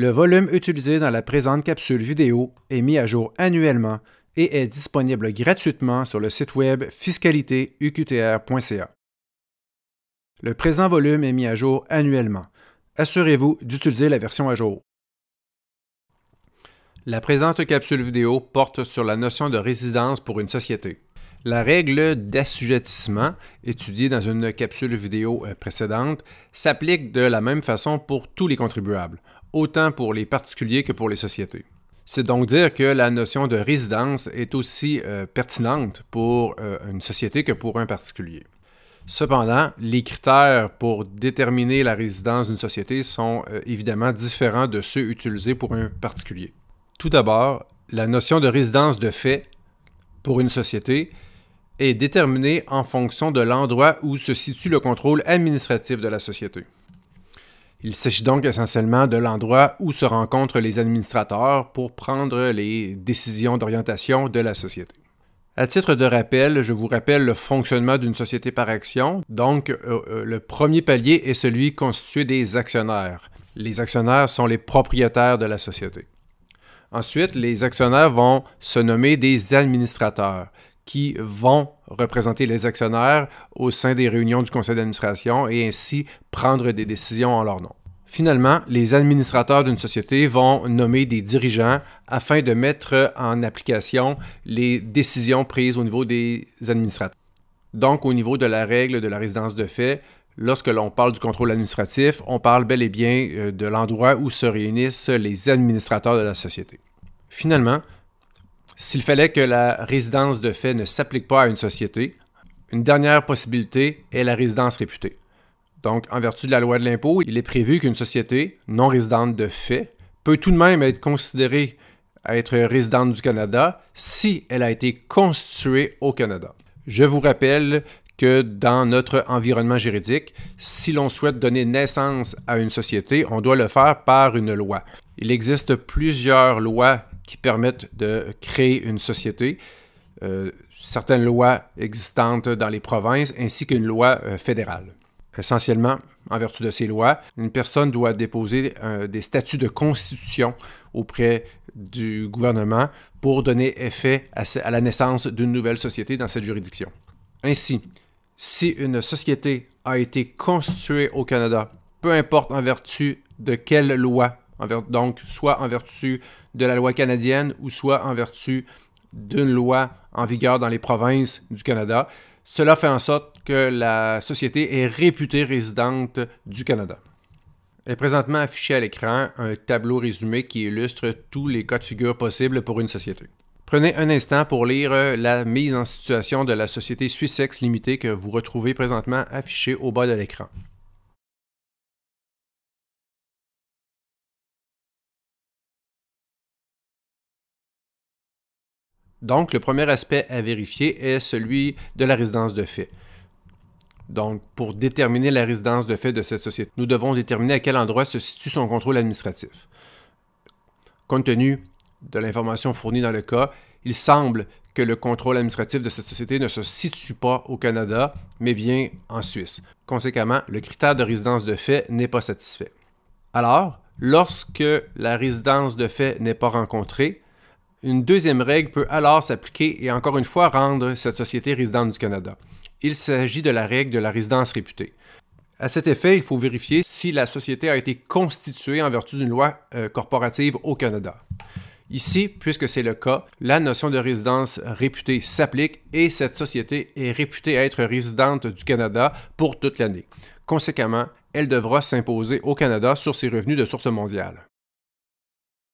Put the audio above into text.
Le volume utilisé dans la présente capsule vidéo est mis à jour annuellement et est disponible gratuitement sur le site web fiscalitéuqtr.ca. Le présent volume est mis à jour annuellement. Assurez-vous d'utiliser la version à jour. La présente capsule vidéo porte sur la notion de résidence pour une société. La règle d'assujettissement, étudiée dans une capsule vidéo euh, précédente, s'applique de la même façon pour tous les contribuables autant pour les particuliers que pour les sociétés. C'est donc dire que la notion de résidence est aussi euh, pertinente pour euh, une société que pour un particulier. Cependant, les critères pour déterminer la résidence d'une société sont euh, évidemment différents de ceux utilisés pour un particulier. Tout d'abord, la notion de résidence de fait pour une société est déterminée en fonction de l'endroit où se situe le contrôle administratif de la société. Il s'agit donc essentiellement de l'endroit où se rencontrent les administrateurs pour prendre les décisions d'orientation de la société. À titre de rappel, je vous rappelle le fonctionnement d'une société par action. Donc, euh, euh, le premier palier est celui constitué des actionnaires. Les actionnaires sont les propriétaires de la société. Ensuite, les actionnaires vont se nommer des administrateurs, qui vont représenter les actionnaires au sein des réunions du conseil d'administration et ainsi prendre des décisions en leur nom. Finalement, les administrateurs d'une société vont nommer des dirigeants afin de mettre en application les décisions prises au niveau des administrateurs. Donc, au niveau de la règle de la résidence de fait, lorsque l'on parle du contrôle administratif, on parle bel et bien euh, de l'endroit où se réunissent les administrateurs de la société. Finalement, s'il fallait que la résidence de fait ne s'applique pas à une société, une dernière possibilité est la résidence réputée. Donc, en vertu de la loi de l'impôt, il est prévu qu'une société non résidente de fait peut tout de même être considérée à être résidente du Canada si elle a été constituée au Canada. Je vous rappelle que dans notre environnement juridique, si l'on souhaite donner naissance à une société, on doit le faire par une loi. Il existe plusieurs lois qui permettent de créer une société. Euh, certaines lois existantes dans les provinces ainsi qu'une loi euh, fédérale. Essentiellement, en vertu de ces lois, une personne doit déposer euh, des statuts de constitution auprès du gouvernement pour donner effet à, la naissance d'une nouvelle société dans cette juridiction. Ainsi, si une société a été constituée au Canada, peu importe en vertu de quelle loi, donc soit en vertu de la loi canadienne ou soit en vertu d'une loi en vigueur dans les provinces du Canada. Cela fait en sorte que la société est réputée résidente du Canada. Est présentement affiché à l'écran un tableau résumé qui illustre tous les cas de figure possibles pour une société. Prenez un instant pour lire euh, la mise en situation de la société Suissex Limitée que vous retrouvez présentement affichée au bas de l'écran. Donc, le premier aspect à vérifier est celui de la résidence de fait. Donc, pour déterminer la résidence de fait de cette société, nous devons déterminer à quel endroit se situe son contrôle administratif. Compte tenu de l'information fournie dans le cas, il semble que le contrôle administratif de cette société ne se situe pas au Canada, mais bien en Suisse. Conséquemment, le critère de résidence de fait n'est pas satisfait. Alors, lorsque la résidence de fait n'est pas rencontrée, une deuxième règle peut alors s'appliquer et encore une fois rendre cette société résidente du Canada. Il s'agit de la règle de la résidence réputée. À cet effet, il faut vérifier si la société a été constituée en vertu d'une loi euh, corporative au Canada. Ici, puisque c'est le cas, la notion de résidence réputée s'applique et cette société est réputée être résidente du Canada pour toute l'année. Conséquemment, elle devra s'imposer au Canada sur ses revenus de source mondiale.